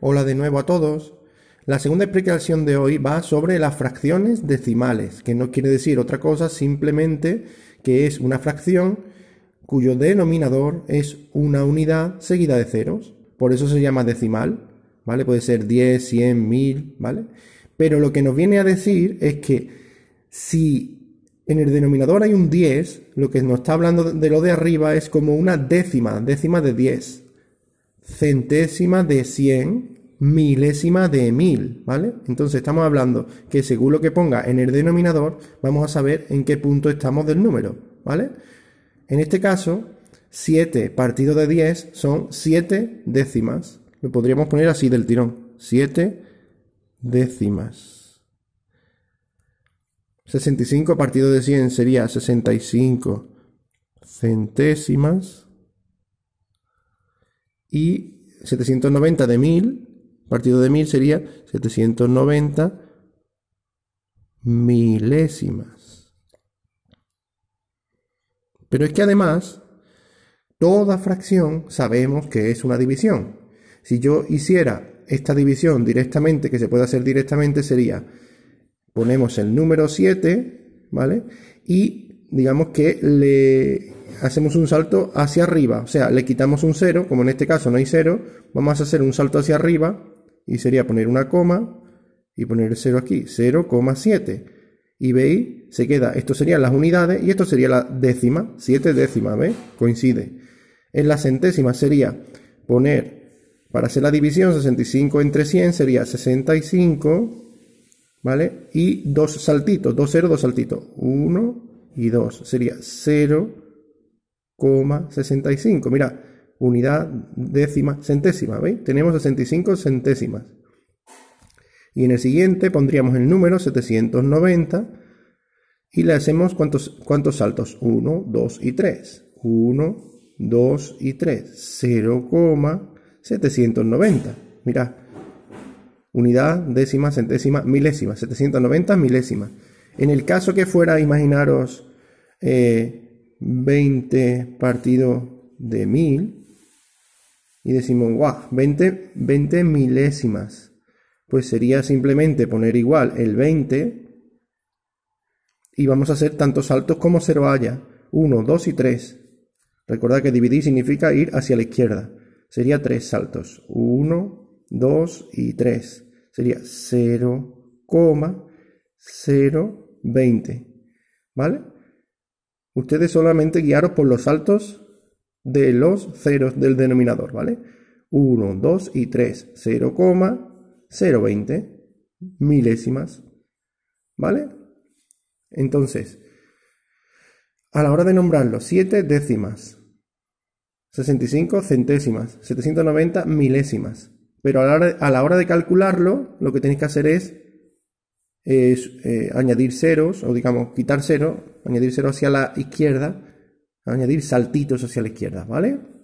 Hola de nuevo a todos. La segunda explicación de hoy va sobre las fracciones decimales, que no quiere decir otra cosa, simplemente que es una fracción cuyo denominador es una unidad seguida de ceros. Por eso se llama decimal, ¿vale? Puede ser 10, 100, 1000, ¿vale? Pero lo que nos viene a decir es que si en el denominador hay un 10, lo que nos está hablando de lo de arriba es como una décima, décima de 10, centésima de 100, milésima de 1000 ¿vale? Entonces estamos hablando que según lo que ponga en el denominador, vamos a saber en qué punto estamos del número, ¿vale? En este caso, 7 partido de 10 son 7 décimas. Lo podríamos poner así del tirón. 7 décimas. 65 partido de 100 sería 65 centésimas y 790 de 1000, partido de 1000 sería 790 milésimas. Pero es que además, toda fracción sabemos que es una división. Si yo hiciera esta división directamente, que se puede hacer directamente, sería, ponemos el número 7, ¿vale? Y digamos que le hacemos un salto hacia arriba, o sea, le quitamos un 0, como en este caso no hay 0, vamos a hacer un salto hacia arriba y sería poner una coma y poner el 0 aquí, 0,7. Y veis, se queda, esto serían las unidades y esto sería la décima, 7 décimas, ¿veis? Coincide. En la centésima sería poner, para hacer la división, 65 entre 100 sería 65, ¿vale? Y dos saltitos, 2, 0, dos saltitos, 1 y 2, sería 0, 65. Mira, unidad décima, centésima, ¿veis? Tenemos 65 centésimas. Y en el siguiente pondríamos el número 790 y le hacemos cuántos, cuántos saltos. 1, 2 y 3. 1, 2 y 3. 0,790. mira Unidad, décima, centésima, milésima. 790 milésima. En el caso que fuera, imaginaros... Eh, 20 partido de 1.000 y decimos, guau, 20, milésimas. Pues sería simplemente poner igual el 20 y vamos a hacer tantos saltos como se haya 1, 2 y 3. Recordad que dividir significa ir hacia la izquierda. Sería 3 saltos. 1, 2 y 3. Sería 0,020. ¿Vale? Ustedes solamente guiaros por los saltos de los ceros del denominador, ¿vale? 1, 2 y 3, 0,020 milésimas, ¿vale? Entonces, a la hora de nombrarlo, 7 décimas, 65 centésimas, 790 milésimas. Pero a la, hora de, a la hora de calcularlo, lo que tenéis que hacer es es eh, añadir ceros, o digamos quitar ceros, añadir ceros hacia la izquierda, añadir saltitos hacia la izquierda, ¿vale?